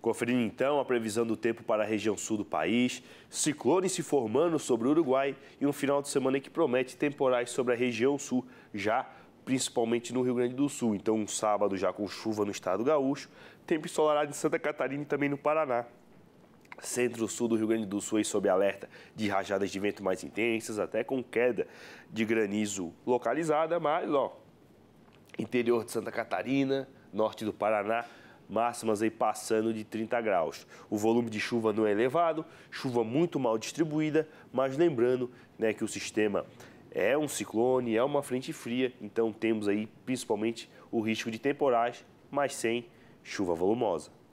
Conferindo então a previsão do tempo para a região sul do país, ciclone se formando sobre o Uruguai e um final de semana que promete temporais sobre a região sul, já principalmente no Rio Grande do Sul. Então, um sábado já com chuva no estado gaúcho, tempo ensolarado em Santa Catarina e também no Paraná. Centro-sul do Rio Grande do Sul aí sob alerta de rajadas de vento mais intensas, até com queda de granizo localizada, mas ó, interior de Santa Catarina, norte do Paraná, máximas aí passando de 30 graus. O volume de chuva não é elevado, chuva muito mal distribuída, mas lembrando né, que o sistema é um ciclone, é uma frente fria, então temos aí principalmente o risco de temporais, mas sem chuva volumosa.